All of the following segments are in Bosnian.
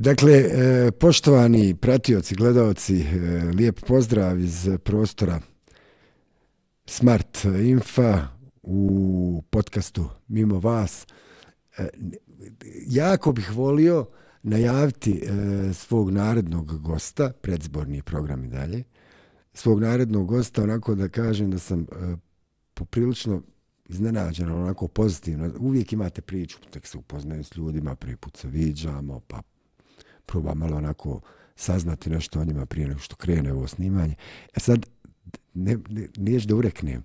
Dakle, e, poštovani pratioci, gledaoci, e, lijep pozdrav iz prostora Smart Infa u podcastu Mimo vas. E, jako bih volio najaviti svog narednog gosta, predzborni program i dalje, svog narednog gosta, onako da kažem da sam poprilično iznenađen, onako pozitivno. Uvijek imate priču, tako se upoznajem s ljudima, prvi put se viđamo, pa probam malo onako saznati nešto o njima prije nego što krene ovo snimanje. E sad, ne, ne, neću da ureknem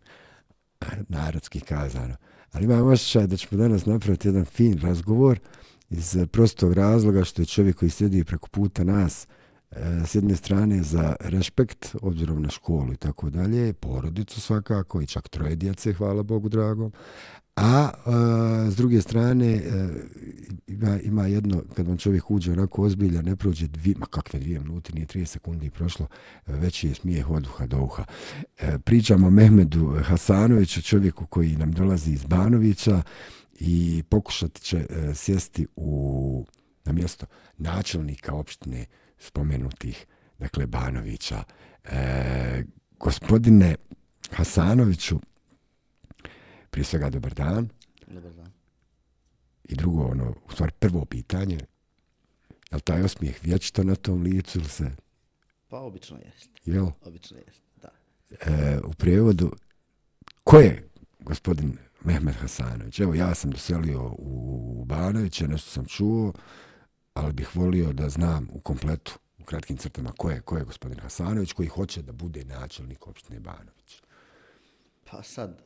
narodski kazano, ali imam ošćaj da ćemo danas napraviti jedan fin razgovor iz prostog razloga što je čovjek koji sedi preko puta nas E, s jedne strane za respekt obzirom na školu i tako dalje, porodicu svakako i čak troje djece, hvala Bogu dragom, A e, s druge strane, e, ima, ima jedno, kad vam čovjek uđe onako ozbilja, ne prođe dvije, ma kakve dvije minute, nije 30 sekundi prošlo, već je smijeh od uha do uha. E, pričamo o Mehmedu Hasanoviću, čovjeku koji nam dolazi iz Banovića i pokušat će e, sjesti u, na mjesto načelnika opštine Banovića spomenutih, dakle, Banovića. E, gospodine Hasanoviću, prije svega dobar dan. Dobar dan. I drugo, ono, u stvari prvo pitanje, je li taj osmijeh vječito na tom licu ili se... Pa obično jeste. Jel? Obično jeste, da. E, u prijevodu, ko je gospodin Mehmet Hasanović? Evo, ja sam doselio u Banoviće, nešto sam čuo, ali bih volio da znam u kompletu, u kratkim crtama, ko je, ko je gospodin Hasanović koji hoće da bude načelnik opštine Banović. Pa sad,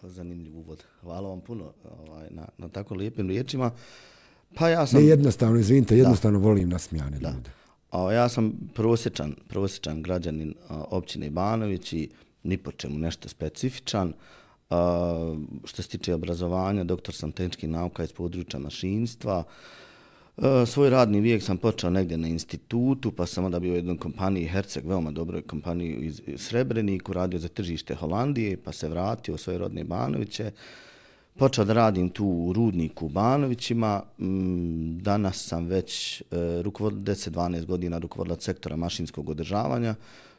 uh, zanimljiv uvod. Hvala vam puno ovaj, na, na tako lijepim riječima. Pa ja sam... Ne jednostavno, izvinite, jednostavno da. volim nasmijane da. ljude. A, ja sam prosječan, prosječan građanin a, općine Banović i ni po čemu nešto specifičan. A, što se tiče obrazovanja, doktor sam tehničkih nauka iz područja mašinstva. Eh, svoj radni vijek sam počeo negdje na institutu, pa sam onda bio u jednom kompaniji Herceg, veoma dobroj kompaniji iz Srebreniku, radio za tržište Holandije, pa se vratio u svoje rodne Banoviće. Počeo da radim tu u rudniku u Banovićima. Mm, danas sam već e, eh, 10-12 godina rukovodila sektora mašinskog održavanja.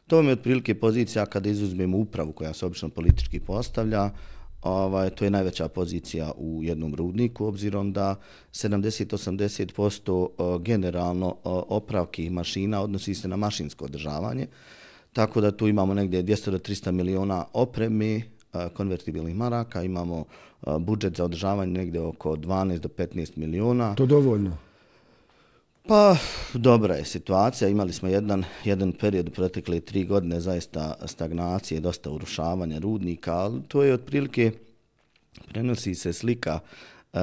To mi je otprilike pozicija kada izuzmem upravu koja se obično politički postavlja ovaj, to je najveća pozicija u jednom rudniku, obzirom da 70-80% e, generalno e, opravki mašina odnosi se na mašinsko održavanje, tako da tu imamo negdje 200-300 miliona opreme konvertibilnih maraka, imamo e, budžet za održavanje negdje oko 12-15 miliona. To dovoljno? Pa, dobra je situacija. Imali smo jedan, jedan period u protekle tri godine zaista stagnacije, dosta urušavanja rudnika, ali to je otprilike, prenosi se slika uh,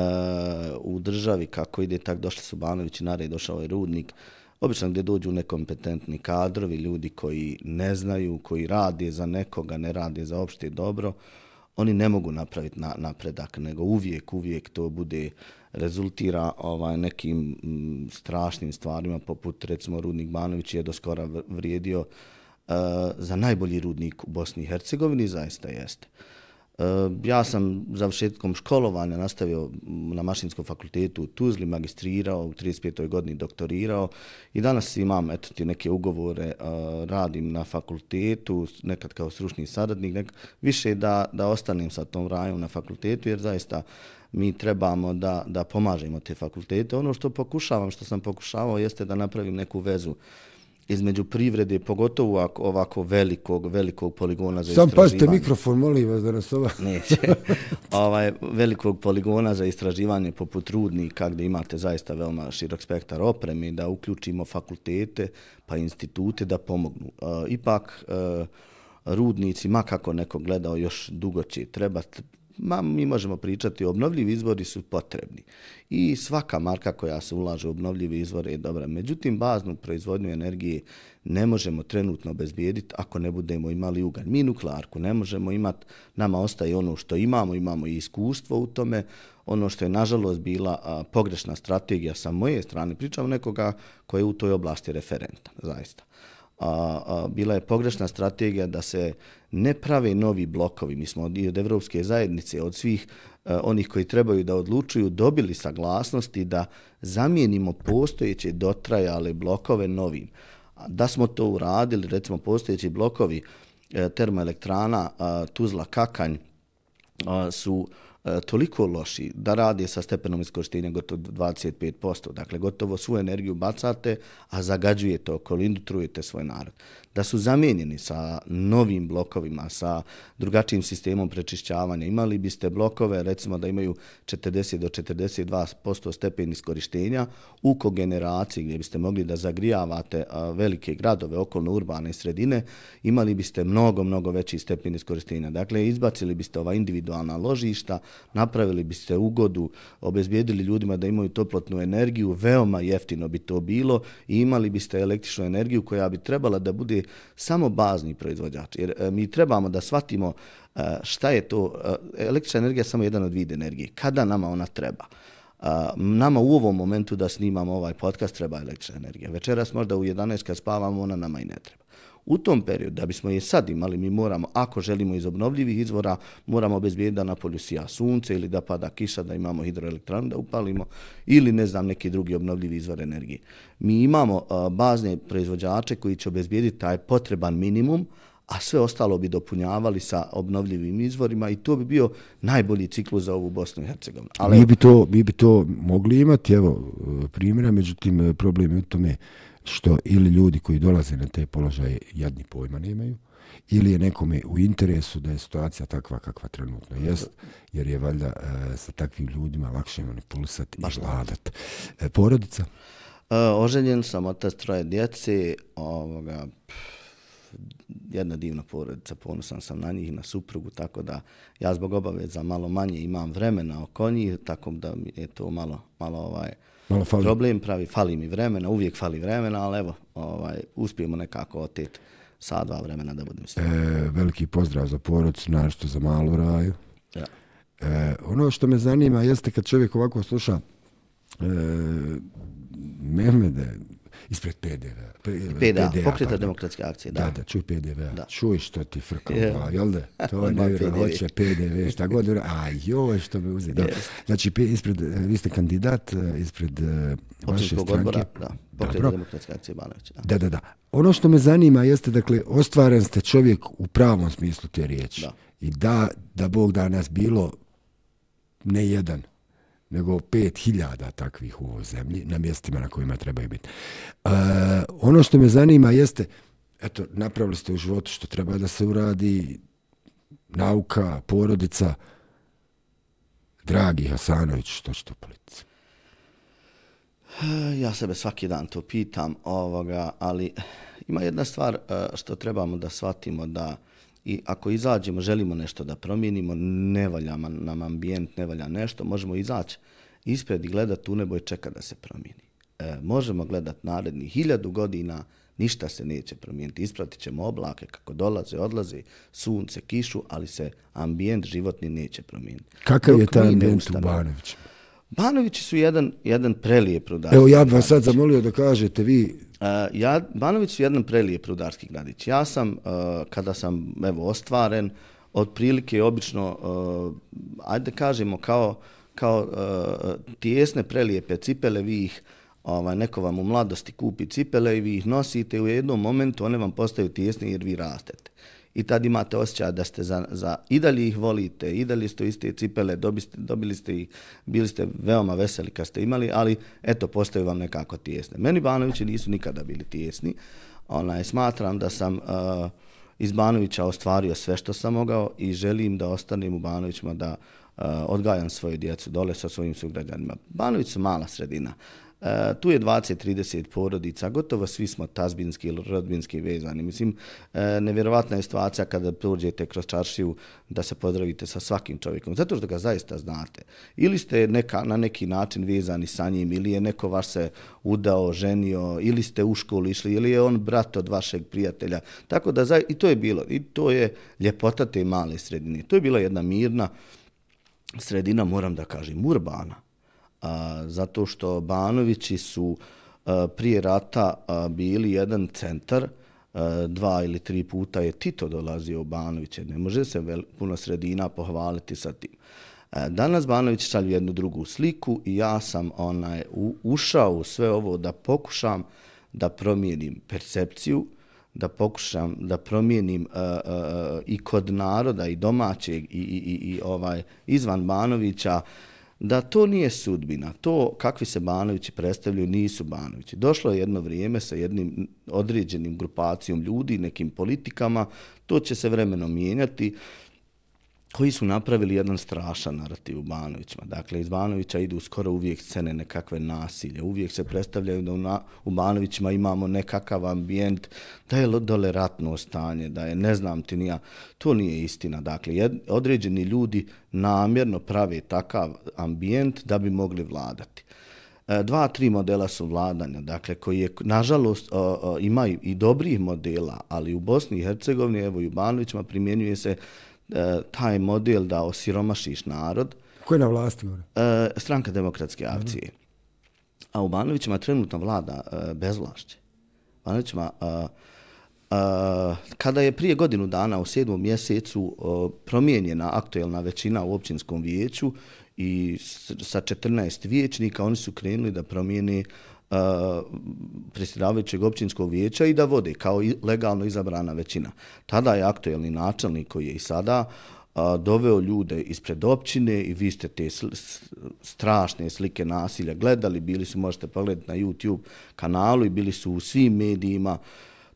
u državi kako ide, tak došli su Banović i naredi došao je rudnik. Obično gdje dođu nekompetentni kadrovi, ljudi koji ne znaju, koji radi za nekoga, ne radi za opšte dobro, oni ne mogu napraviti na, napredak, nego uvijek, uvijek to bude uh, rezultira ovaj nekim mm, strašnim stvarima poput recimo rudnik Banović je doskora vrijedio uh, za najbolji rudnik u Bosni i Hercegovini zaista jeste. Uh, Eh, ja sam završetkom školovanja nastavio na mašinskom fakultetu u Tuzli, magistrirao, u 35. godini doktorirao i danas imam eto, ti neke ugovore, eh, radim na fakultetu, nekad kao sručni saradnik, nek, više da, da ostanem sa tom rajom na fakultetu jer zaista mi trebamo da, da pomažemo te fakultete. Ono što pokušavam, što sam pokušavao, jeste da napravim neku vezu uh, između privrede, pogotovo ovako, velikog, velikog poligona za istraživanje. Sam pazite mikrofon, molim vas da nas ova... Neće. ovaj, velikog poligona za istraživanje poput Rudnika, gde imate zaista veoma širok spektar opreme, da uključimo fakultete pa institute da pomognu. E, ipak, e, Rudnici, makako neko gledao, još dugo će trebati ma, mi možemo pričati, obnovljivi izvori su potrebni. I svaka marka koja se ulaže u obnovljivi izvore je dobra. Međutim, baznu proizvodnju energije ne možemo trenutno obezbijediti ako ne budemo imali ugalj. Mi nuklearku ne možemo imati, nama ostaje ono što imamo, imamo i iskustvo u tome, ono što je nažalost bila pogrešna strategija sa moje strane, pričam nekoga koji je u toj oblasti referenta, zaista a, a, bila je pogrešna strategija da se ne prave novi blokovi. Mi smo od, od Evropske zajednice, od svih a, e, onih koji trebaju da odlučuju, dobili saglasnosti da zamijenimo postojeće dotrajale blokove novim. Da smo to uradili, recimo postojeći blokovi a, e, termoelektrana a, Tuzla Kakanj a, su a, E, toliko loši da rade sa stepenom iskoristenja gotovo 25%. Dakle, gotovo svu energiju bacate, a zagađujete okolo, trujete svoj narod da su zamijenjeni sa novim blokovima, sa drugačijim sistemom prečišćavanja. Imali biste blokove, recimo da imaju 40 do 42% stepen iskorištenja u kogeneraciji gdje biste mogli da zagrijavate velike gradove okolno urbane sredine, imali biste mnogo, mnogo veći stepen iskorištenja. Dakle, izbacili biste ova individualna ložišta, napravili biste ugodu, obezbijedili ljudima da imaju toplotnu energiju, veoma jeftino bi to bilo i imali biste električnu energiju koja bi trebala da bude samo bazni proizvođač. Jer e, mi trebamo da shvatimo e, šta je to. E, električna energija je samo jedan od vide energije. Kada nama ona treba? Nama u ovom momentu da snimamo ovaj podcast treba električna energija. Večeras možda u 11 kad spavamo ona nama i ne treba. U tom periodu, da bismo je sad imali, mi moramo, ako želimo iz obnovljivih izvora, moramo obezbijeti da na polju sija sunce ili da pada kiša, da imamo hidroelektranu da upalimo ili ne znam neki drugi obnovljivi izvor energije. Mi imamo uh, bazne proizvođače koji će obezbijediti taj potreban minimum, a sve ostalo bi dopunjavali sa obnovljivim izvorima i to bi bio najbolji ciklus za ovu Bosnu i Hercegovinu. Ali... Mi, bi to, mi bi to mogli imati, evo, primjera, međutim, problem je u tome što ili ljudi koji dolaze na te položaje jadni pojma nemaju, ili je nekome u interesu da je situacija takva kakva trenutno jest, jer je valjda e, sa takvim ljudima lakše manipulisati Baš i vladati. E, porodica? E, oženjen sam, otac troje djeci, ovoga, pff, jedna divna porodica, ponosan sam na njih i na suprugu, tako da ja zbog obaveza malo manje imam vremena oko njih, tako da mi je to malo, malo ovaj, malo fali. problem, pravi, fali mi vremena, uvijek fali vremena, ali evo, ovaj, uspijemo nekako otet sa dva vremena da budem s e, veliki pozdrav za porodcu, našto za malu raju. Ja. E, ono što me zanima jeste kad čovjek ovako sluša e, Mehmede, ispred PDV. PDA, PDA pokreta pardon. demokratske akcije. Da, da, da čuj PDV, da. čuj što ti frka, yeah. da, jel da? To ne vjero, hoće PDV, šta god, a joj što me uzeti. Yes. Znači, ispred, vi ste kandidat e, ispred uh, vaše stranke. Odbora, da, pokreta Dobro. demokratske akcije Banović. Da. da. da, da, Ono što me zanima jeste, dakle, ostvaren ste čovjek u pravom smislu te riječi. Da. I da, da Bog danas bilo ne jedan, nego 5000 takvih u ovoj zemlji, na mjestima na kojima trebaju biti. Uh, ono što me zanima jeste, eto, napravili ste u životu što treba da se uradi, nauka, porodica, dragi Hasanović, što što u politici? E, ja sebe svaki dan to pitam, ovoga, ali ima jedna stvar e, što trebamo da shvatimo, da uh, i ako izađemo, želimo nešto da promijenimo, ne valja nam ambijent, ne valja nešto, možemo izaći ispred i gledati u nebo i čeka da se promijeni. E, možemo gledati narednih hiljadu godina, ništa se neće promijeniti. Ispratit ćemo oblake kako dolaze, odlaze, sunce, kišu, ali se ambijent životni neće promijeniti. Kakav je taj ambijent u Banovići? Banovići su jedan, jedan prelijep rudarski. Evo ja bih vas sad zamolio da kažete vi Uh, ja, Banović su jedan prelije prudarski gradić. Ja sam, uh, kada sam evo, ostvaren, otprilike obično, uh, ajde kažemo, kao, kao uh, tijesne prelijepe cipele, vi ih, ovaj, neko vam u mladosti kupi cipele i vi ih nosite, u jednom momentu one vam postaju tijesne jer vi rastete. Uh, i tad imate osjećaj da ste za, za i dalje ih volite, i dalje ste iste cipele, dobiste, dobili ste ih, bili ste veoma veseli kad ste imali, ali eto, postaju vam nekako tijesne. Meni Banovići nisu nikada bili tijesni. Onaj, smatram da sam uh, iz Banovića ostvario sve što sam mogao i želim da ostanem u Banovićima da uh, odgajam svoju djecu dole sa svojim sugrađanima. Banović su mala sredina. E, tu je 20-30 porodica, gotovo svi smo tazbinski ili rodbinski vezani. Mislim, e, nevjerovatna je situacija kada prođete kroz čaršiju da se pozdravite sa svakim čovjekom, zato što ga zaista znate. Ili ste neka, na neki način vezani sa njim, ili je neko vaš se udao, ženio, ili ste u školu išli, ili je on brat od vašeg prijatelja. Tako da, i to je bilo, i to je ljepota te male sredine. To je bila jedna mirna sredina, moram da kažem, urbana a, zato što Banovići su a, prije rata a, bili jedan centar, dva ili tri puta je Tito dolazio u Banoviće, ne može se vel, puno sredina pohvaliti sa tim. danas Banović šalju jednu drugu sliku i ja sam onaj, u, ušao u sve ovo da pokušam da promijenim percepciju, da pokušam da promijenim uh, uh, i kod naroda i domaćeg i i i ovaj izvan Banovića uh, da to nije sudbina, to kakvi se Banovići predstavljaju nisu Banovići. Došlo je jedno vrijeme sa jednim određenim grupacijom ljudi, nekim politikama, to će se vremenom mijenjati koji su napravili jedan strašan narativ u Banovićima. Dakle, iz Banovića idu skoro uvijek scene nekakve nasilje. Uvijek se predstavljaju da u, na, u Banovićima imamo nekakav ambijent, da je dole ratno stanje, da je ne znam ti nija. To nije istina. Dakle, jed, određeni ljudi namjerno prave takav ambijent da bi mogli vladati. E, dva, tri modela su vladanja, dakle, koji je, nažalost, o, o, imaju i dobrih modela, ali u Bosni i Hercegovini, evo i u Banovićima, primjenjuje se E, taj model da osiromašiš narod. Ko je na vlasti? E, stranka demokratske akcije. A u Banovićima trenutno vlada e, bezvlašće. Banovićima, e, e, kada je prije godinu dana u sedmom mjesecu e, promijenjena aktuelna većina u općinskom vijeću i sa 14 vijećnika oni su krenuli da promijene e, predsjedavajućeg općinskog vijeća i da vode kao i legalno izabrana većina. Tada je aktuelni načelnik koji je i sada a, doveo ljude ispred općine i vi ste te sl strašne slike nasilja gledali, bili su, možete pogledati na YouTube kanalu i bili su u svim medijima,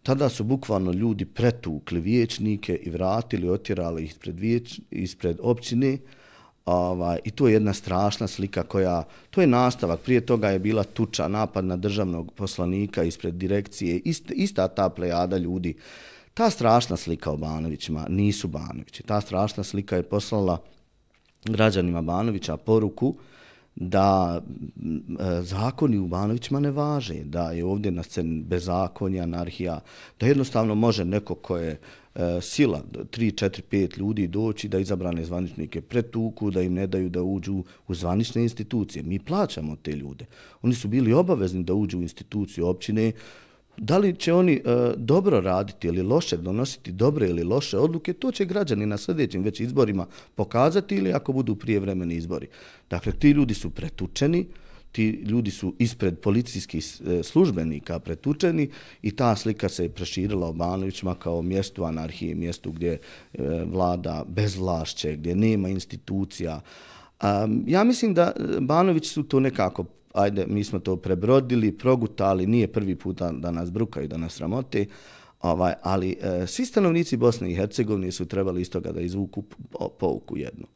tada su bukvalno ljudi pretukli vijećnike i vratili, otjerali ih ispred, vijeć, ispred općine, Ovaj, I to je jedna strašna slika koja, to je nastavak, prije toga je bila tuča, napad na državnog poslanika ispred direkcije, ist, ista ta plejada ljudi. Ta strašna slika o Banovićima nisu Banovići. Ta strašna slika je poslala građanima Banovića poruku da e, zakoni u Banovićima ne važe, da je ovdje na sceni bezakonja, anarhija, da jednostavno može neko ko je E, sila, 3, 4, 5 ljudi doći da izabrane zvaničnike pretuku, da im ne daju da uđu u zvanične institucije. Mi plaćamo te ljude. Oni su bili obavezni da uđu u instituciju općine. Da li će oni e, dobro raditi ili loše, donositi dobre ili loše odluke, to će građani na sljedećim već izborima pokazati ili ako budu prijevremeni izbori. Dakle, ti ljudi su pretučeni, ti ljudi su ispred policijskih eh, službenika pretučeni i ta slika se je preširila Obanovićima kao mjestu anarhije, mjestu gdje eh, vlada bez vlašće, gdje nema institucija. Ja mislim da eh, Banović su to nekako ajde, mi smo to prebrodili, progutali, nije prvi put da nas brukaju, da nas ramote, ovaj, ali e, svi stanovnici Bosne i Hercegovine su trebali iz toga da izvuku pouku jednu.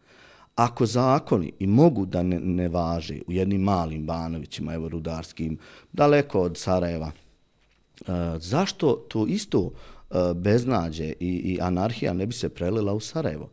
Ako zakoni i mogu da ne, ne važe u jednim malim banovićima, evo rudarskim, daleko od Sarajeva, uh, zašto to isto uh, beznađe i, i anarhija ne bi se prelila u Sarajevo?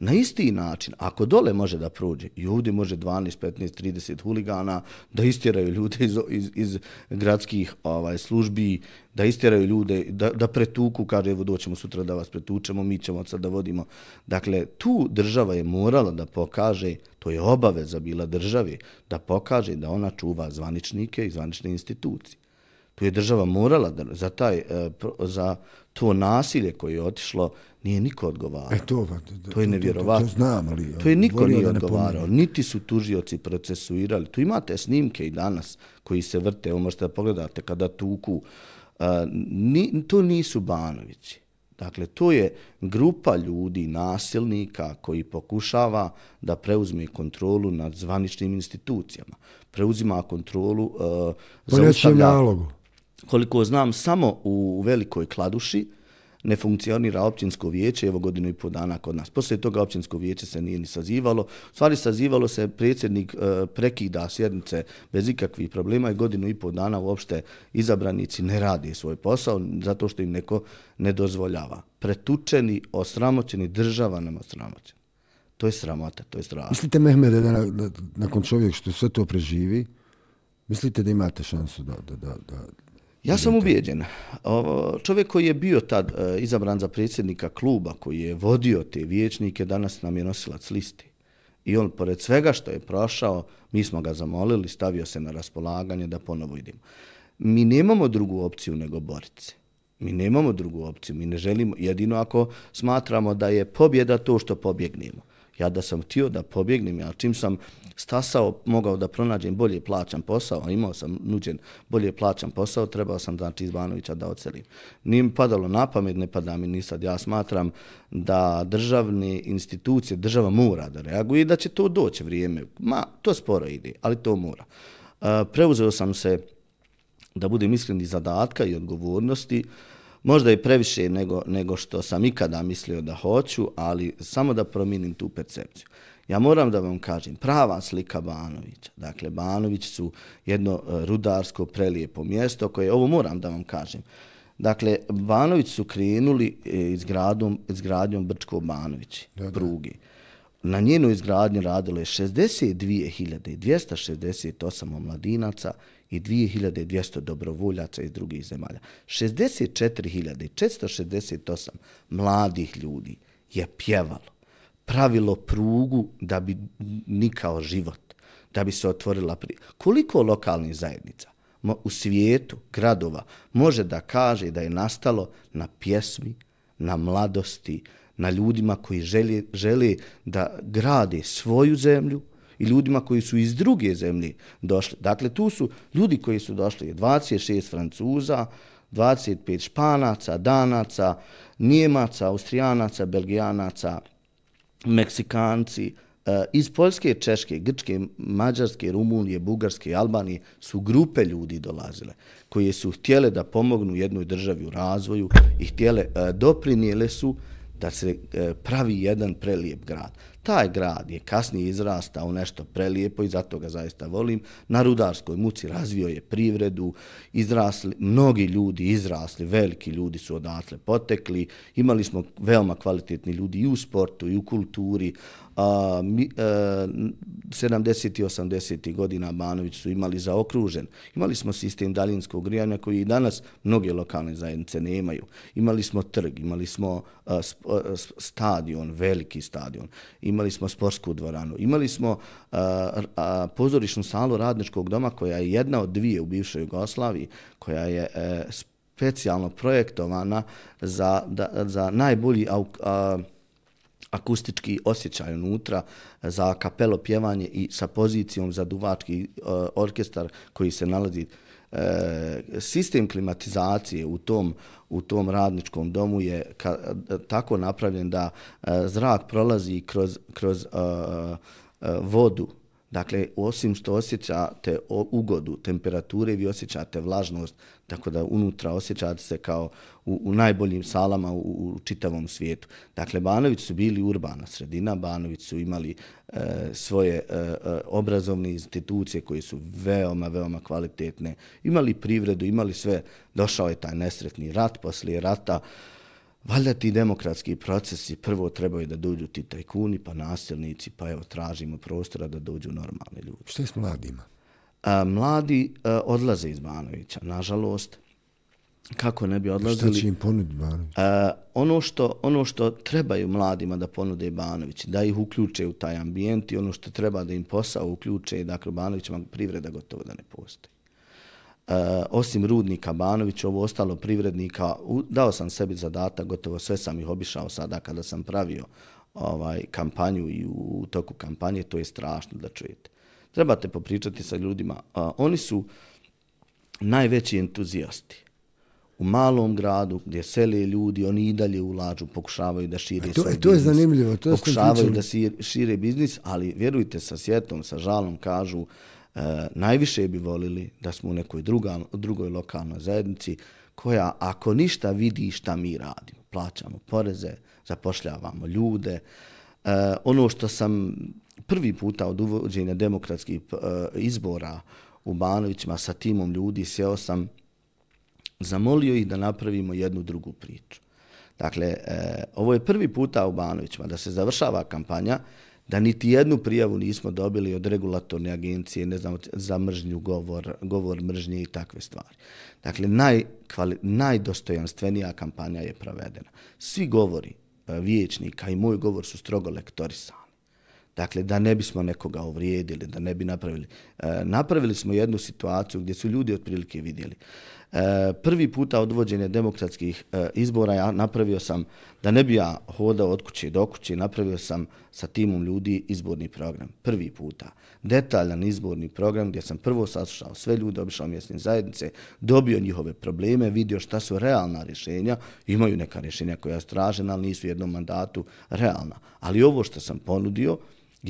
Na isti način, ako dole može da pruđe i ovdje može 12, 15, 30 huligana da istjeraju ljude iz, iz, iz gradskih ovaj, službi, da istjeraju ljude, da, da pretuku, kaže evo doćemo sutra da vas pretučemo, mi ćemo sad da vodimo. Dakle, tu država je morala da pokaže, to je obaveza bila državi, da pokaže da ona čuva zvaničnike i zvanične institucije tu je država morala da, za taj e, za to nasilje koje je otišlo nije niko odgovarao. E to, pa, da, to je nevjerovatno. To, to, to znam, ali... To je niko nije odgovarao. Niti su tužioci procesuirali. Tu imate snimke i danas koji se vrte, evo možete da pogledate kada tuku. Uh, ni, to nisu Banovići. Dakle, to je grupa ljudi, nasilnika, koji pokušava da preuzme kontrolu nad zvaničnim institucijama. Preuzima kontrolu... Uh, e, Ponećem pa nalogu. Koliko znam, samo u velikoj kladuši ne funkcionira općinsko vijeće, evo godinu i pol dana kod nas. Poslije toga općinsko vijeće se nije ni sazivalo. U stvari sazivalo se predsjednik e, prekida sjednice bez ikakvih problema i godinu i pol dana uopšte izabranici ne radi svoj posao zato što im neko ne dozvoljava. Pretučeni, osramoćeni, država nam osramoćen. To je sramota, to je strašno. Mislite, Mehmed, da na, na, nakon čovjek što sve to preživi, mislite da imate šansu da, da, da, da Ja sam ubijeđen. Čovjek koji je bio tad e, izabran za predsjednika kluba, koji je vodio te vijećnike, danas nam je nosilac listi. I on, pored svega što je prošao, mi smo ga zamolili, stavio se na raspolaganje da ponovo idemo. Mi nemamo drugu opciju nego boriti Mi nemamo drugu opciju, mi ne želimo, jedino ako smatramo da je pobjeda to što pobjegnemo. Ja da sam htio da pobjegnem, ja čim sam stasao, mogao da pronađem bolje plaćan posao, a imao sam nuđen bolje plaćan posao, trebao sam znači iz Banovića da ocelim. Nije mi padalo na pamet, ne pada mi ni sad. Ja smatram da državne institucije, država mora da reaguje i da će to doći vrijeme. Ma, to sporo ide, ali to mora. E, preuzeo sam se, da budem iskren, i zadatka i odgovornosti, Možda i previše nego, nego što sam ikada mislio da hoću, ali samo da promijenim tu percepciju. Ja moram da vam kažem, prava slika Banovića, dakle Banović su jedno e, rudarsko prelijepo mjesto koje, ovo moram da vam kažem, dakle Banović su krenuli e, izgradom, izgradnjom Brčko Banovići, pruge. Na njenu izgradnju radilo je 62.268 omladinaca i 2200 dobrovoljaca iz drugih zemalja. 64.468 mladih ljudi je pjevalo pravilo prugu da bi nikao život, da bi se otvorila pri... Koliko lokalnih zajednica u svijetu, gradova, može da kaže da je nastalo na pjesmi, na mladosti, na ljudima koji želi, želi da grade svoju zemlju i ljudima koji su iz druge zemlje došli. Dakle, tu su ljudi koji su došli, 26 francuza, 25 španaca, danaca, nijemaca, austrijanaca, belgijanaca, Meksikanci eh, iz Poljske, Češke, Grčke, Mađarske, Rumunije, Bugarske i Albanije su grupe ljudi dolazile koje su htjele da pomognu jednoj državi u razvoju i htjele, eh, doprinijele su da se eh, pravi jedan prelijep grad taj grad je kasnije izrastao nešto prelijepo i zato ga zaista volim. Na rudarskoj muci razvio je privredu, izrasli, mnogi ljudi izrasli, veliki ljudi su odatle potekli, imali smo veoma kvalitetni ljudi i u sportu i u kulturi, a, mi, a, 70. i 80. godina Banović su imali zaokružen. Imali smo sistem daljinskog grijanja koji i danas mnoge lokalne zajednice nemaju. Imali smo trg, imali smo a, e, sp, a, e, stadion, veliki stadion, imali smo sportsku dvoranu, imali smo a, e, a, pozorišnu salu radničkog doma koja je jedna od dvije u bivšoj Jugoslaviji, koja je a, specijalno projektovana za, da, za najbolji a, a, akustički osjećaj unutra eh, za kapelo pjevanje i sa pozicijom za duvački uh, orkestar koji se nalazi eh, sistem klimatizacije u tom u tom radničkom domu je ka, tako napravljen da zrak prolazi kroz kroz uh, vodu Dakle, osim što osjećate ugodu temperature, vi osjećate vlažnost, tako da unutra osjećate se kao u, u najboljim salama u, u čitavom svijetu. Dakle, Banović su bili urbana sredina, Banović su imali e, svoje e, e obrazovne institucije koje su veoma, veoma kvalitetne, imali privredu, imali sve. Došao je taj nesretni rat poslije rata, Valjda ti demokratski procesi prvo trebaju da dođu ti tajkuni, pa nasilnici, pa evo tražimo prostora da dođu normalni ljudi. Što je s mladima? A, mladi a, odlaze iz Banovića, nažalost. Kako ne bi odlazili? Šta će im ponuditi Banović? A, ono, što, ono što trebaju mladima da ponude Banović, da ih uključe u taj ambijent i ono što treba da im posao uključe, dakle, Banovićima privreda gotovo da ne postoji. Eh, osim rudnika Banović, ovo ostalo privrednika, dao sam sebi zadatak, gotovo sve sam ih obišao sada kada sam pravio ovaj kampanju i u, u toku kampanje, to je strašno da čujete. Trebate popričati sa ljudima. A, eh, oni su najveći entuzijasti. U malom gradu gdje sele ljudi, oni i dalje ulažu, pokušavaju da šire svoj biznis. To je zanimljivo. To je pokušavaju da šire biznis, ali vjerujte sa sjetom, sa žalom, kažu, E, najviše bi volili da smo u nekoj druga, drugoj lokalnoj zajednici koja ako ništa vidi šta mi radimo. Plaćamo poreze, zapošljavamo ljude. E, ono što sam prvi puta od uvođenja demokratskih e, izbora u Banovićima sa timom ljudi sjeo sam zamolio ih da napravimo jednu drugu priču. Dakle, e, ovo je prvi puta u Banovićima da se završava kampanja da niti jednu prijavu nismo dobili od regulatorne agencije, ne znam, za mržnju govor, govor mržnje i takve stvari. Dakle, naj, kvali, najdostojanstvenija kampanja je provedena. Svi govori e, vijećnika i moj govor su strogo lektorisani. Dakle, da ne bismo nekoga uvrijedili, da ne bi napravili. E, napravili smo jednu situaciju gdje su ljudi otprilike vidjeli. E, prvi puta odvođenje demokratskih e, izbora ja napravio sam, da ne bi ja hodao od kuće do kuće, napravio sam sa timom ljudi izborni program. Prvi puta. Detaljan izborni program gdje sam prvo saslušao sve ljude, obišao mjesne zajednice, dobio njihove probleme, vidio šta su realna rješenja. Imaju neka rješenja koja su tražena, ali nisu u jednom mandatu realna. Ali ovo što sam ponudio,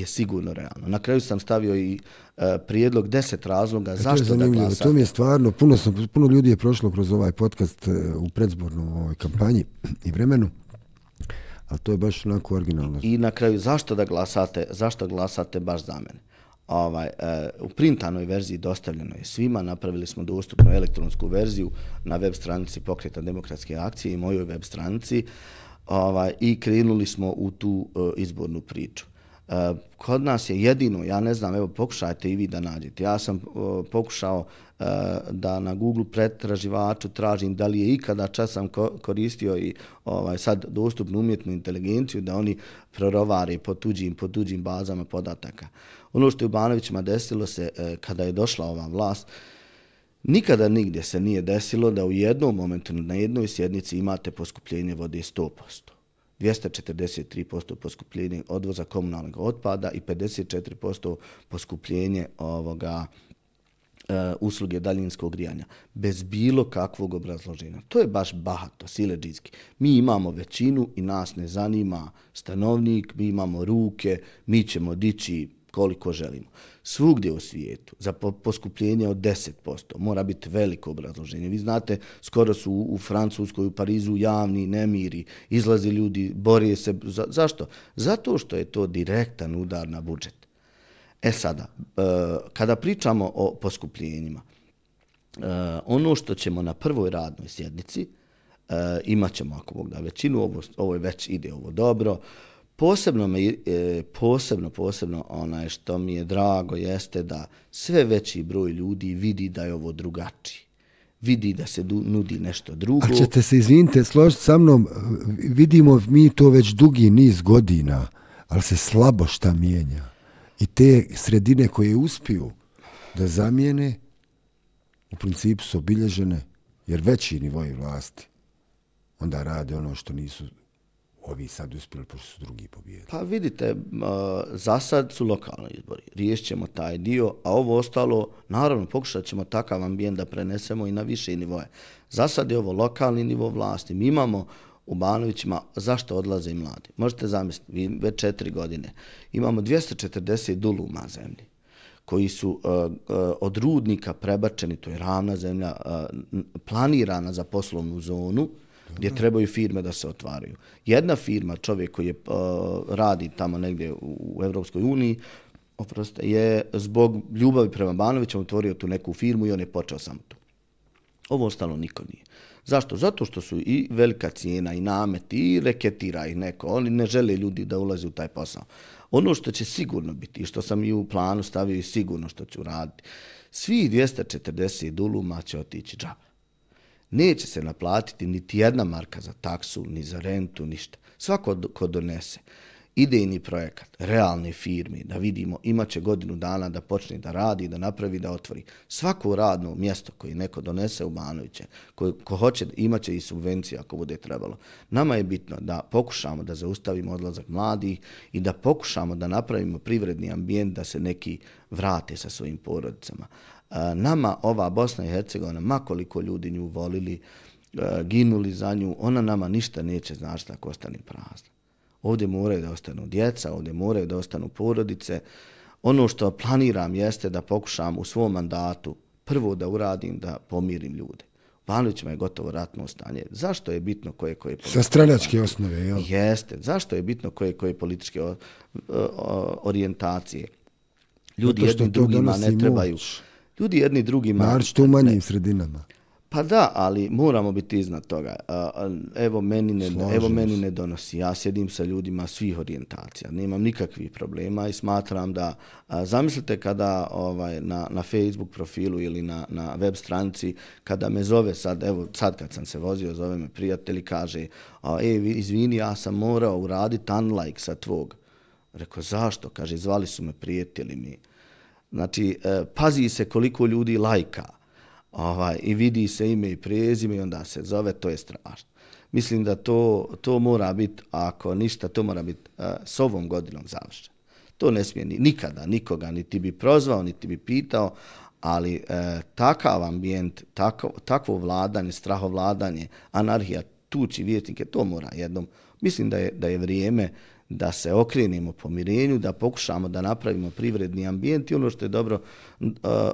je sigurno realno. Na kraju sam stavio i e, prijedlog deset razloga e, zašto da glasate. To mi je stvarno, puno, sam, puno ljudi je prošlo kroz ovaj podcast e, u predzbornom ovoj kampanji i vremenu, ali to je baš onako originalno. I na kraju, zašto da glasate, zašto glasate baš za mene? Ovaj, e, u printanoj verziji dostavljeno je svima, napravili smo dostupnu elektronsku verziju na web stranici Pokreta demokratske akcije i mojoj web stranici ovaj, i krenuli smo u tu e, izbornu priču. Eh, kod nas je jedino, ja ne znam, evo pokušajte i vi da nađete. Ja sam eh, pokušao eh, da na Google pretraživaču tražim da li je ikada čas sam koristio i ovaj sad dostupnu umjetnu inteligenciju da oni prorovare po tuđim, po tuđim bazama podataka. Ono što je u Banovićima desilo se kada je došla ova vlast, nikada nigdje se nije desilo da u jednom momentu na jednoj sjednici imate poskupljenje vode 100%. 243% poskupljenje odvoza komunalnog otpada i 54% poskupljenje ovoga e, usluge daljinskog grijanja bez bilo kakvog obrazloženja. To je baš bahato, sileđinski. Mi imamo većinu i nas ne zanima stanovnik, mi imamo ruke, mi ćemo dići koliko želimo. Svugdje u svijetu za poskupljenje od 10% mora biti veliko obrazloženje. Vi znate, skoro su u Francuskoj, u Parizu javni nemiri, izlazi ljudi, borije se. Za, zašto? Zato što je to direktan udar na budžet. E sada, e, kada pričamo o poskupljenjima, e, ono što ćemo na prvoj radnoj sjednici, e, imat ćemo ako Bog da većinu, ovo, je već ide ovo dobro, Posebno, me, e, posebno, posebno onaj što mi je drago jeste da sve veći broj ljudi vidi da je ovo drugačije. Vidi da se du, nudi nešto drugo. A ćete se izvinite, složiti sa mnom, vidimo mi to već dugi niz godina, ali se slabo šta mijenja. I te sredine koje uspiju da zamijene, u principu su obilježene, jer veći nivoji vlasti onda rade ono što nisu ovi sad uspjeli, pošto su drugi pobijedili? Pa vidite, za sad su lokalni izbori. Riješćemo taj dio, a ovo ostalo, naravno, pokušat ćemo takav ambijent da prenesemo i na više nivoje. Za sad je ovo lokalni nivo vlasti. Mi imamo u Banovićima zašto odlaze i mladi. Možete zamisliti, vi već četiri godine imamo 240 duluma zemlji koji su od rudnika prebačeni, to je ravna zemlja, planirana za poslovnu zonu, gdje trebaju firme da se otvaraju. Jedna firma, čovjek koji je, uh, radi tamo negdje u, u Evropskoj uniji, oproste, je zbog ljubavi prema Banovića otvorio tu neku firmu i on je počeo samo tu. Ovo ostalo niko nije. Zašto? Zato što su i velika cijena i nameti i reketira i neko. Oni ne žele ljudi da ulaze u taj posao. Ono što će sigurno biti i što sam i u planu stavio i sigurno što ću raditi, svi 240 duluma će otići džaba neće se naplatiti ti jedna marka za taksu, ni za rentu, ništa. Svako ko donese idejni projekat realne firme, da vidimo, imaće godinu dana da počne da radi, da napravi, da otvori. Svako radno mjesto koje neko donese u Banoviće, ko, ko hoće, imaće i subvencije ako bude trebalo. Nama je bitno da pokušamo da zaustavimo odlazak mladih i da pokušamo da napravimo privredni ambijent da se neki vrate sa svojim porodicama nama ova Bosna i Hercegovina, makoliko ljudi nju volili, e, ginuli za nju, ona nama ništa neće znači ako ostane prazna. Ovdje moraju da ostanu djeca, ovdje moraju da ostanu porodice. Ono što planiram jeste da pokušam u svom mandatu prvo da uradim da pomirim ljude. Banovićima je gotovo ratno stanje. Zašto je bitno koje koje političke... Sa stranačke osnove, jel? Jeste. Zašto je bitno koje koje političke orijentacije? Ljudi jedni drugima ne trebaju... Moć ljudi jedni drugima... Naravno, što u manjim sredinama. Pa da, ali moramo biti iznad toga. Evo meni, ne, evo meni ne donosi. Ja sjedim sa ljudima svih orijentacija. Nemam nikakvih problema i smatram da... Zamislite kada ovaj na, na Facebook profilu ili na, na web stranici, kada me zove sad, evo sad kad sam se vozio, zove me prijatelj i kaže e, izvini, ja sam morao uraditi unlike sa tvog. Rekao, zašto? Kaže, zvali su me prijatelji mi. Znači, e, pazi se koliko ljudi lajka ovaj, i vidi se ime i prezime i onda se zove, to je strašno. Mislim da to, to mora biti, ako ništa, to mora biti uh, e, s ovom godinom završeno. To ne smije ni, nikada nikoga, ni ti bi prozvao, ni ti bi pitao, ali uh, takav ambijent, tako, takvo vladanje, strahovladanje, anarhija, tući vjetnike, to mora jednom. Mislim da je, da je vrijeme da se okrenimo po mirenju, da pokušamo da napravimo privredni ambijent i ono što je dobro,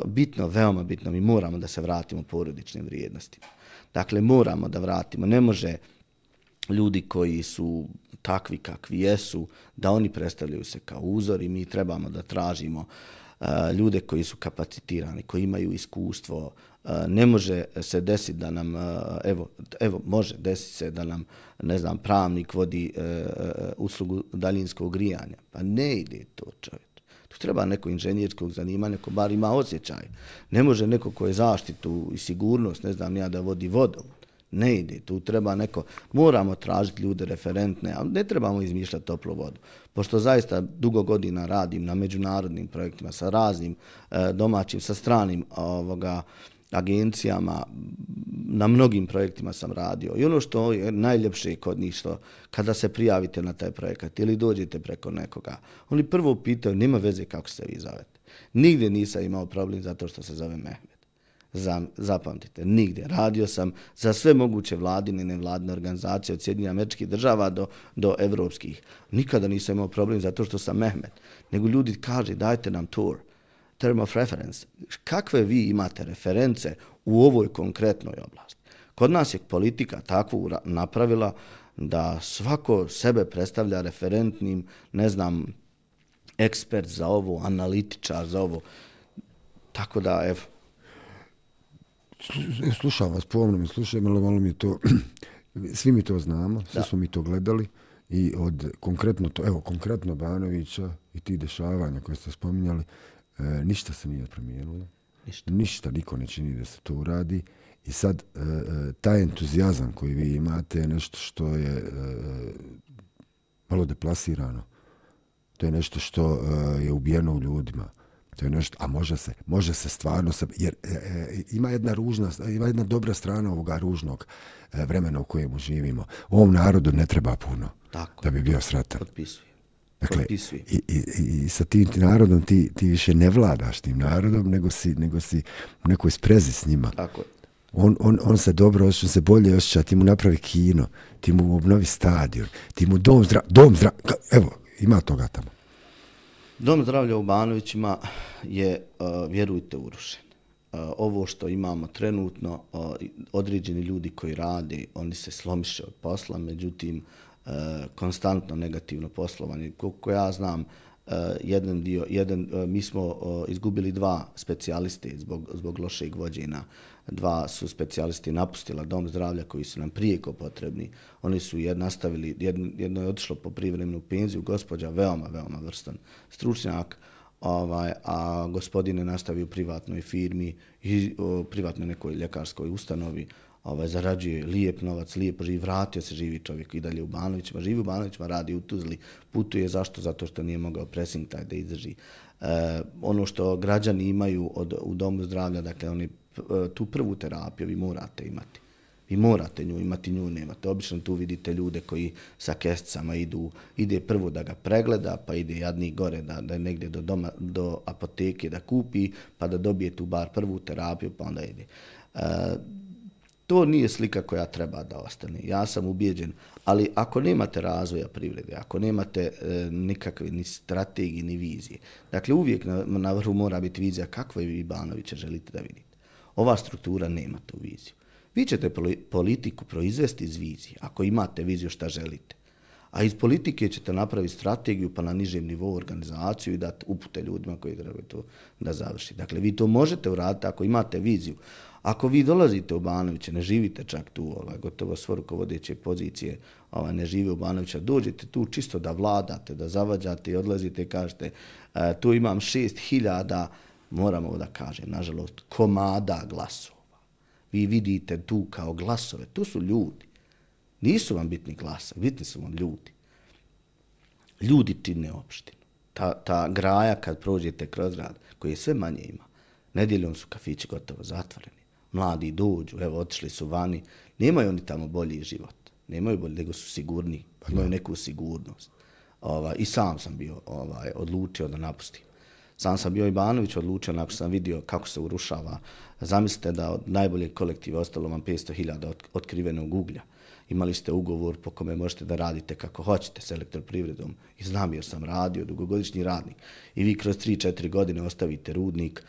bitno, veoma bitno, mi moramo da se vratimo porodičnim vrijednostima. Dakle, moramo da vratimo. Ne može ljudi koji su takvi kakvi jesu, da oni predstavljaju se kao uzor i mi trebamo da tražimo ljude koji su kapacitirani, koji imaju iskustvo, ne može se desiti da nam, evo, evo može desiti se da nam, ne znam, pravnik vodi e, e, uslugu daljinskog grijanja. Pa ne ide to čovjek. Tu treba neko inženjerskog zanima, neko bar ima osjećaj. Ne može neko ko je zaštitu i sigurnost, ne znam ja, da vodi vodom. Ne ide, tu treba neko, moramo tražiti ljude referentne, ali ne trebamo izmišljati toplu vodu. Pošto zaista dugo godina radim na međunarodnim projektima sa raznim e, domaćim, sa stranim ovoga, agencijama, na mnogim projektima sam radio. I ono što je najljepše kod njih, što kada se prijavite na taj projekat ili dođete preko nekoga, oni prvo pitaju, nema veze kako se vi zavete. Nigde nisam imao problem zato što se zove Mehmet. Zapamtite, nigde. Radio sam za sve moguće vladine i nevladine organizacije od Sjedinja američkih država do, do evropskih. Nikada nisam imao problem zato što sam Mehmet. Nego ljudi kaže, dajte nam tour term of reference. Kakve vi imate reference u ovoj konkretnoj oblasti? Kod nas je politika takvu napravila da svako sebe predstavlja referentnim, ne znam, ekspert za ovo, analitičar za ovo. Tako da, evo. Slušam vas, pomno slušam, ali malo mi to, svi mi to znamo, svi da. smo mi to gledali i od konkretno to, evo, konkretno Banovića i ti dešavanja koje ste spominjali, E, ništa se nije promijenilo. Ništa. ništa niko ne čini da se to uradi. I sad, e, e taj entuzijazam koji vi imate je nešto što je e, e, malo deplasirano. To je nešto što e, je ubijeno u ljudima. To je nešto, a može se, može se stvarno, se, jer e, e ima jedna ružna, ima jedna dobra strana ovoga ružnog e, vremena u kojemu živimo. U ovom narodu ne treba puno Tako. da bi bio sretan. Potpisuje. Dakle, i, i, i, sa tim ti narodom ti, ti više ne vladaš tim narodom, nego si, nego si u nekoj sprezi s njima. Tako On, on, on se dobro osjeća, on se bolje osjeća, ti mu napravi kino, ti mu obnovi stadion, ti mu dom zdra, dom zdra, evo, ima toga tamo. Dom zdravlja u Banovićima je, uh, vjerujte, urušen. Uh, ovo što imamo trenutno, uh, određeni ljudi koji radi, oni se slomiše od posla, međutim, uh, Eh, konstantno negativno poslovanje. Koliko ja znam, eh, jedan dio, jedan, eh, mi smo izgubili dva specijaliste zbog, zbog lošeg vođena. Dva su specijalisti napustila dom zdravlja koji su nam prijeko potrebni. Oni su jed, nastavili, jed, jedno je otišlo po privremenu penziju, gospođa veoma, veoma vrstan stručnjak, ovaj, a gospodine nastavi u privatnoj firmi, i, o, privatnoj nekoj ljekarskoj ustanovi, ovaj, zarađuje lijep novac, lijep živ, vratio se živi čovjek i dalje u Banovićima, živi u Banovićima, radi u Tuzli, putuje, zašto? Zato što nije mogao presing taj da izdrži. E, ono što građani imaju od, u domu zdravlja, dakle, oni e, tu prvu terapiju vi morate imati. Vi morate nju imati, nju nemate. Obično tu vidite ljude koji sa kestcama idu, ide prvo da ga pregleda, pa ide jadni gore da, da je negdje do, doma, do apoteke da kupi, pa da dobije tu bar prvu terapiju, pa onda ide. E, To nije slika koja treba da ostane. Ja sam ubijeđen. Ali ako nemate razvoja privrede, ako nemate e, nikakve ni strategije, ni vizije, dakle uvijek na, na vrhu mora biti vizija kakva je Ibanovića želite da vidite. Ova struktura nema tu viziju. Vi ćete politiku proizvesti iz vizije, ako imate viziju šta želite. A iz politike ćete napraviti strategiju pa na nižem nivou organizaciju i dati upute ljudima koji trebaju to da završi. Dakle, vi to možete uraditi ako imate viziju. Ako vi dolazite u Banoviće, ne živite čak tu, ovaj, gotovo svo rukovodeće pozicije, ovaj, ne živi u Banoviće, dođete tu čisto da vladate, da zavađate i odlazite i kažete e, tu imam šest hiljada, moram ovo da kažem, nažalost, komada glasova. Vi vidite tu kao glasove, tu su ljudi. Nisu vam bitni glasa, bitni su vam ljudi. Ljudi čine opštinu. Ta, ta graja kad prođete kroz rad, koji je sve manje ima, nedjeljom su kafići gotovo zatvoreni mladi dođu, evo, otišli su vani, nemaju oni tamo bolji život. Nemaju bolji, nego su sigurni. Pa imaju ne. neku sigurnost. Ova, I sam sam bio ovaj, odlučio da napustim. Sam sam bio i Banović odlučio, nakon sam vidio kako se urušava. Zamislite da od najbolje kolektive ostalo vam 500.000 otkrivenog uglja. Imali ste ugovor po kome možete da radite kako hoćete s elektroprivredom. I znam jer sam radio, dugogodišnji radnik. I vi kroz 3-4 godine ostavite rudnik,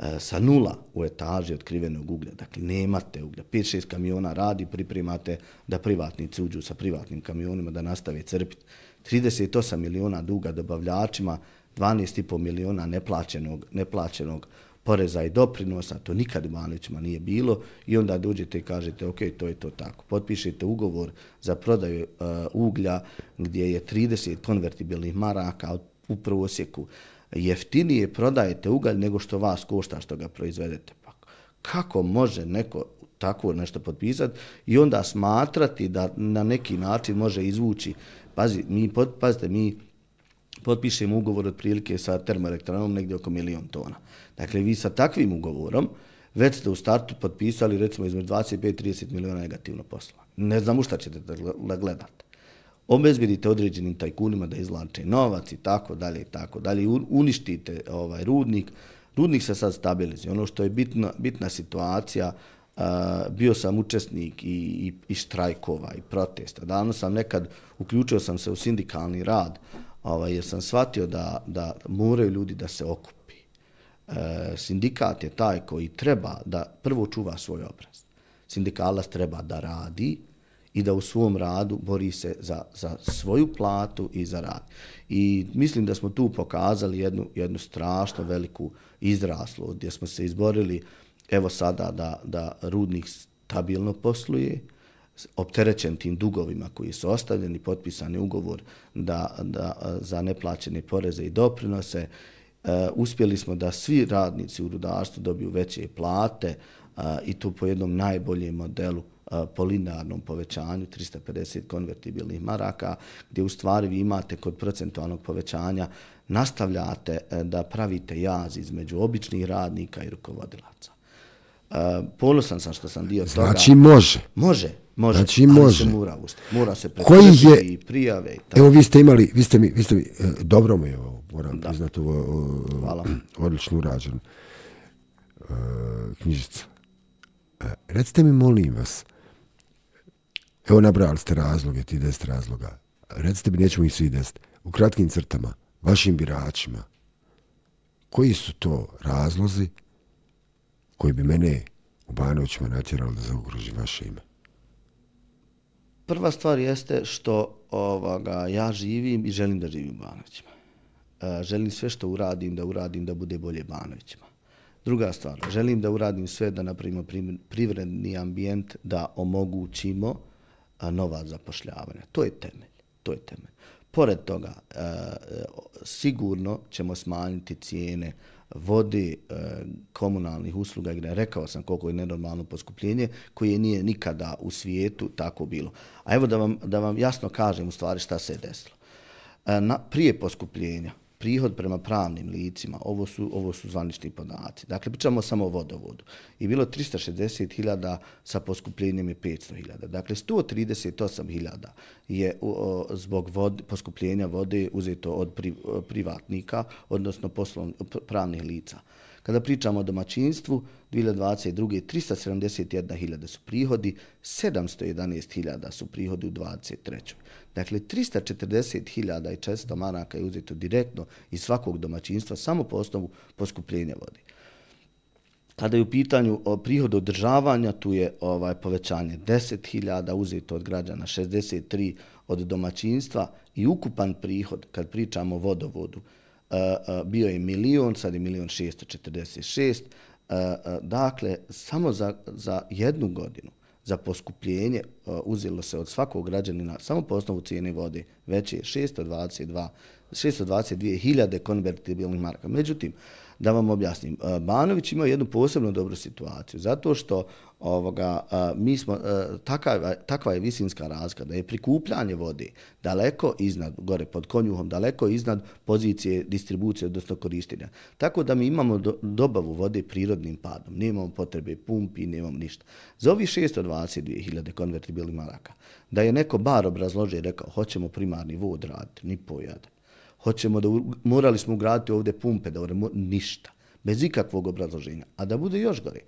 E, sa nula u etaži otkrivenog uglja, dakle nemate uglja, 5-6 kamiona radi, pripremate da privatnici uđu sa privatnim kamionima da nastave crpiti, 38 miliona duga dobavljačima, 12,5 miliona neplaćenog, neplaćenog poreza i doprinosa, to nikad u Banovićima nije bilo i onda dođete i kažete ok, to je to tako. Potpišete ugovor za prodaju uh, uglja gdje je 30 konvertibilnih maraka u prvosjeku uh, jeftinije prodajete ugalj nego što vas košta što ga proizvedete. Pa kako može neko tako nešto potpisati i onda smatrati da na neki način može izvući. Pazi, mi, pazite, mi potpišemo ugovor od prilike sa termoelektronom negdje oko milijon tona. Dakle, vi sa takvim ugovorom već ste u startu potpisali recimo između 25-30 miliona negativno posla. Ne znamo šta ćete da gledate obezbedite određenim tajkunima da izlače novac i tako dalje i tako dalje, uništite ovaj rudnik, rudnik se sad stabilizuje. Ono što je bitna, bitna situacija, Uh, bio sam učesnik i, i, i štrajkova i protesta. Davno sam nekad, uključio sam se u sindikalni rad, ovaj, jer sam shvatio da, da moraju ljudi da se okupi. uh, sindikat je taj koji treba da prvo čuva svoj obraz. Sindikalac treba da radi, i da u svom radu bori se za, za svoju platu i za rad. I mislim da smo tu pokazali jednu, jednu strašno veliku izraslu gdje smo se izborili evo sada da, da rudnik stabilno posluje, opterećen tim dugovima koji su ostavljeni, potpisani ugovor da, da, za neplaćene poreze i doprinose. E, uspjeli smo da svi radnici u rudarstvu dobiju veće plate e, i to po jednom najboljem modelu po linarnom povećanju 350 konvertibilnih maraka, gdje u stvari vi imate kod procentualnog povećanja, nastavljate e, da pravite jaz između običnih radnika i rukovodilaca. E, ponosan sam što sam dio toga. Znači može. Može, može. Znači može. se mora ustaviti. Mora se pretvoriti je... i prijave. I tako. Evo vi ste imali, vi ste mi, vi ste mi, e, dobro mi je ovo, moram da. priznat ovo, Hvala. odlično urađeno. Uh, knjižica. recite mi, molim vas, Evo nabrali ste razloge, ti deset razloga. Recite mi, nećemo ih svi deset. U kratkim crtama, vašim biračima, koji su to razlozi koji bi mene u Banovićima natjerali da zaugruži vaše ime? Prva stvar jeste što ovoga, ja živim i želim da živim u Banovićima. E, želim sve što uradim da uradim da bude bolje Banovićima. Druga stvar, želim da uradim sve da napravimo privredni ambijent da omogućimo a, nova zapošljavanja. To je temelj, to je temelj. Pored toga, e, e, sigurno ćemo smanjiti cijene vodi e, komunalnih usluga, gdje rekao sam koliko je nenormalno poskupljenje, koje nije nikada u svijetu tako bilo. A evo da vam, da vam jasno kažem u stvari šta se je desilo. Na, prije poskupljenja, prihod prema pravnim licima, ovo su, ovo su zvanični podaci. Dakle, pričamo samo o vodovodu. I bilo 360.000 sa poskupljenjem je 500.000. Dakle, 138.000 je o, zbog vod, poskupljenja vode uzeto od pri, privatnika, odnosno poslovn, pravnih lica. Kada pričamo o domaćinstvu, 2022. 371.000 su prihodi, 711.000 su prihodi u 2023. Dakle, 340.000 i 400 maraka je uzeto direktno iz svakog domaćinstva samo po osnovu poskupljenja vode. Kada je u pitanju o prihodu održavanja, tu je ovaj povećanje 10.000 uzeto od građana, 63 od domaćinstva i ukupan prihod, kad pričamo o vodovodu, bio je milion, sad je milion 646. Dakle, samo za, za jednu godinu za poskupljenje uzelo se od svakog građanina samo po osnovu cijene vode veće je 622 622.000 konvertibilnih marka. Međutim, da vam objasnim, Banović ima jednu posebno dobru situaciju, zato što ovoga, mi smo, takva, takva je visinska razlika, da je prikupljanje vode daleko iznad, gore pod konjuhom, daleko iznad pozicije distribucije, odnosno korištenja Tako da mi imamo do, dobavu vode prirodnim padom, nemamo potrebe pumpi, nemamo ništa. Za ovi 622.000 konvertibilnih maraka, da je neko bar obrazložio rekao, hoćemo primarni vod raditi, ni pojad Hoćemo da, morali smo ugraditi ovde pumpe, da uremo, ništa. Bez ikakvog obrazloženja. A da bude još gore,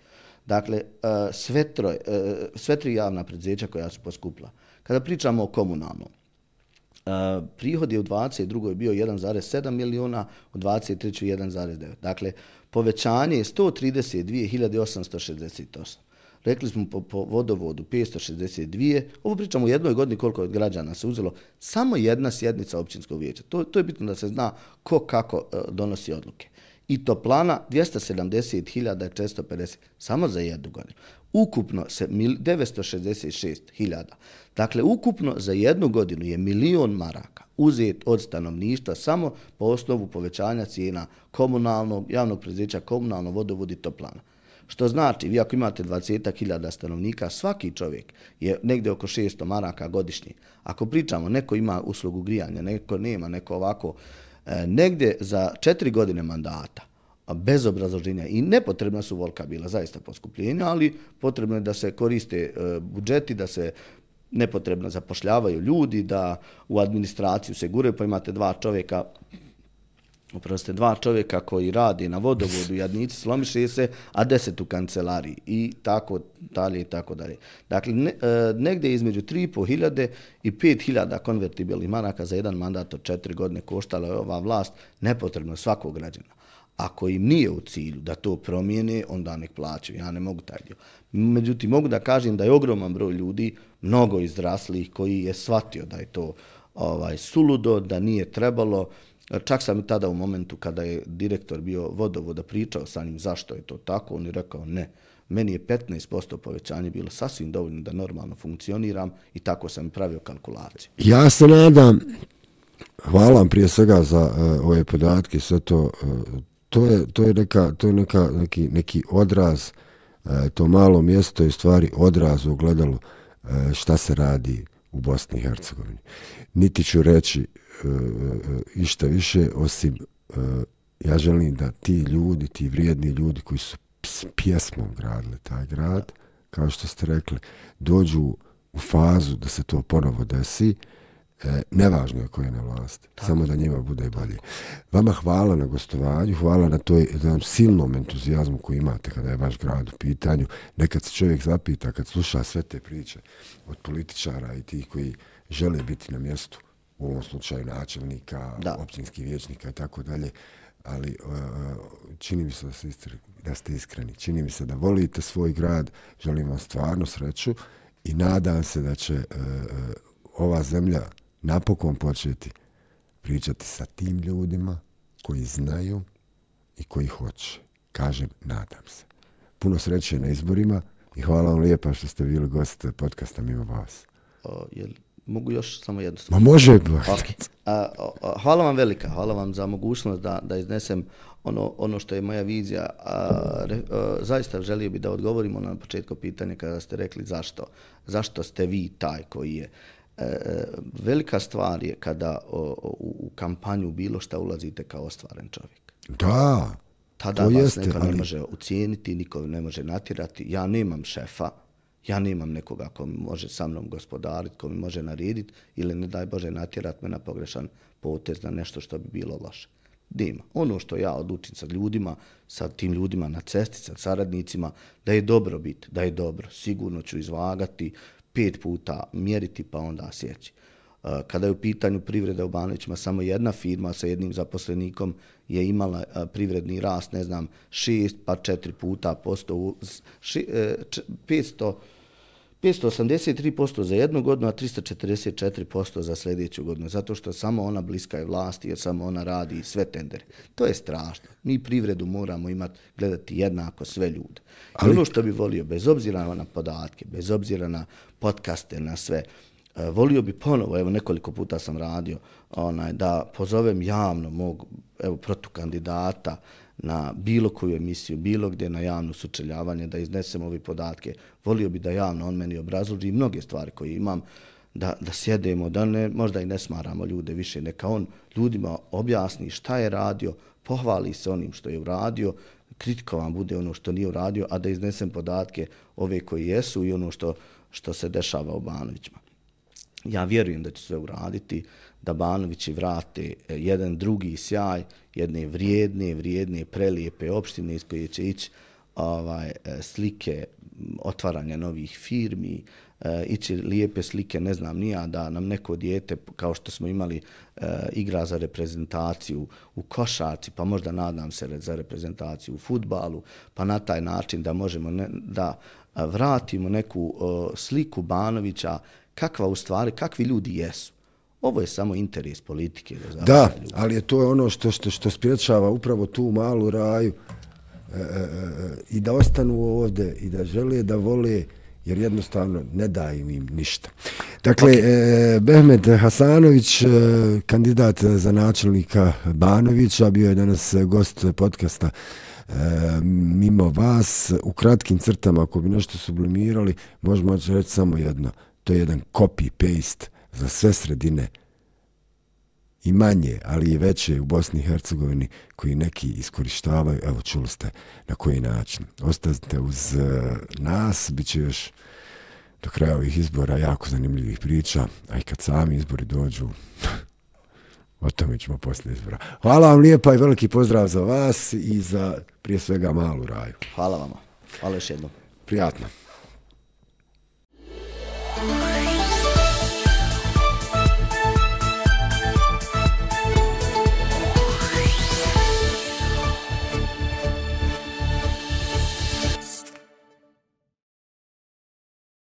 Dakle, e, sve, troj, e, sve tri javna predzeća koja su poskupla. Kada pričamo o komunalnom, e, prihod je u 22. bio 1,7 miliona, u 23. 1,9. Dakle, povećanje je 132.868. Rekli smo po, po vodovodu 562, ovo pričamo u jednoj godini koliko od građana se uzelo, samo jedna sjednica općinskog vijeća. To, to je bitno da se zna ko kako donosi odluke i to plana 270.450 samo za jednu godinu. Ukupno se 966.000. Dakle, ukupno za jednu godinu je milion maraka uzet od stanovništva samo po osnovu povećanja cijena komunalnog, javnog prezeća, komunalno vodovodi to plana. Što znači, vi ako imate 20.000 stanovnika, svaki čovjek je negde oko 600 maraka godišnji. Ako pričamo, neko ima uslugu grijanja, neko nema, neko ovako, E, negde za četiri godine mandata, bez obrazoženja i nepotrebna su volka bila zaista poskupljenja, ali potrebno je da se koriste e, budžeti, da se nepotrebno zapošljavaju ljudi, da u administraciju se gure, pa imate dva čovjeka Oprostite, dva čovjeka koji radi na vodovodu, jadnici slomiše se, a deset u kancelariji i tako dalje i tako dalje. Dakle, ne, e, negde između 3,5 hiljade i 5 hiljada konvertibilnih maraka za jedan mandat od četiri godine koštala je ova vlast nepotrebno svakog građana. Ako im nije u cilju da to promijene, onda nek plaću, ja ne mogu taj dio. Međutim, mogu da kažem da je ogroman broj ljudi, mnogo izraslih, koji je shvatio da je to ovaj suludo, da nije trebalo, Čak sam tada u momentu kada je direktor bio vodovoda pričao sa njim zašto je to tako, on je rekao ne, meni je 15% povećanje bilo sasvim dovoljno da normalno funkcioniram i tako sam pravio kalkulaciju. Ja se nadam, hvala vam prije svega za uh, ove podatke, sve to, uh, to, je, to je, neka, to je neka, neki, neki odraz, uh, to malo mjesto je stvari odraz ogledalo uh, šta se radi u Bosni i Hercegovini. Niti ću reći E, e, e, išta više osim ja želim da ti ljudi, ti vrijedni ljudi koji su pjesmom gradili taj grad, kao što ste rekli, dođu u fazu da se to ponovo desi, E, nevažno je ko je na vlasti, Tako. samo da njima bude bolje. Vama hvala na gostovanju, hvala na toj na silnom entuzijazmu koji imate kada je vaš grad u pitanju. Nekad se čovjek zapita kad sluša sve te priče od političara i ti koji žele biti na mjestu u ovom slučaju načelnika, da. općinskih vječnika i tako dalje, ali uh, čini mi se da ste, istri, da ste iskreni, čini mi se da volite svoj grad, želim vam stvarno sreću i nadam se da će uh, ova zemlja napokon početi pričati sa tim ljudima koji znaju i koji hoće. Kažem, nadam se. Puno sreće na izborima i hvala vam lijepa što ste bili gost podcasta Mimo Vas. je jel, Mogu još samo jednu stvar. Ma može jednu. Okay. Hvala vam velika, hvala vam za mogućnost da, da iznesem ono, ono što je moja vizija. A, re, a, zaista želio bi da odgovorimo na početko pitanje kada ste rekli zašto. Zašto ste vi taj koji je e, e, velika stvar je kada u kampanju bilo šta ulazite kao ostvaren čovjek. Da, Tada to jeste. Tada vas neko ali... ne može ucijeniti, niko ne može natirati. Ja nemam šefa, Ja nemam nekoga ko može sa mnom gospodariti, ko mi može narediti ili ne daj Bože natjerat me na pogrešan potez na nešto što bi bilo loše. Dima. Ono što ja odlučim sa ljudima, sa tim ljudima na cesti, sa saradnicima, da je dobro biti, da je dobro. Sigurno ću izvagati pet puta, mjeriti pa onda sjeći. Kada je u pitanju privreda u Banovićima, samo jedna firma sa jednim zaposlenikom je imala privredni rast, ne znam, 6 pa četiri puta posto, 500, 583% e, za jednu godinu, a 344% za sljedeću godinu, zato što samo ona bliska je vlasti, jer samo ona radi sve tendere. To je strašno. Mi privredu moramo imati, gledati jednako sve ljude. I ono što bi volio, bez obzira na podatke, bez obzira na podcaste, na sve, E, volio bi ponovo, evo nekoliko puta sam radio, onaj, da pozovem javno mog evo, protukandidata na bilo koju emisiju, bilo gdje na javno sučeljavanje, da iznesem ovi podatke. Volio bi da javno on meni obrazloži mnoge stvari koje imam, da, da sjedemo, da ne, možda i ne smaramo ljude više, neka on ljudima objasni šta je radio, pohvali se onim što je uradio, kritikovan bude ono što nije uradio, a da iznesem podatke ove koje jesu i ono što, što se dešava u Banovićima ja vjerujem da će sve uraditi, da Banovići vrate e, jedan drugi sjaj, jedne vrijedne, vrijedne, prelijepe opštine iz koje će ići ovaj, e, slike otvaranja novih firmi, e, ići lijepe slike, ne znam nija, da nam neko dijete, kao što smo imali igra za reprezentaciju u košarci, pa možda nadam se za reprezentaciju u futbalu, pa na taj način da možemo ne, da vratimo neku sliku Banovića kakva u stvari, kakvi ljudi jesu. Ovo je samo interes politike. Da, da ali je to je ono što, što, što spriječava upravo tu malu raju e, e, e i da ostanu ovde i da žele da vole jer jednostavno ne daju im ništa. Dakle, okay. e, Behmet Hasanović, e, kandidat za načelnika Banovića, bio je danas gost podcasta e, Mimo vas. U kratkim crtama, ako bi nešto sublimirali, možemo reći samo jedno – to je jedan copy-paste za sve sredine i manje, ali i veće u Bosni i Hercegovini koji neki iskoristavaju. Evo, čuli ste na koji način. Ostanite uz e, nas, bit će još do kraja ovih izbora jako zanimljivih priča, a i kad sami izbori dođu, o tome ćemo poslije izbora. Hvala vam lijepa i veliki pozdrav za vas i za prije svega malu raju. Hvala vam. Hvala još jednom. Prijatno.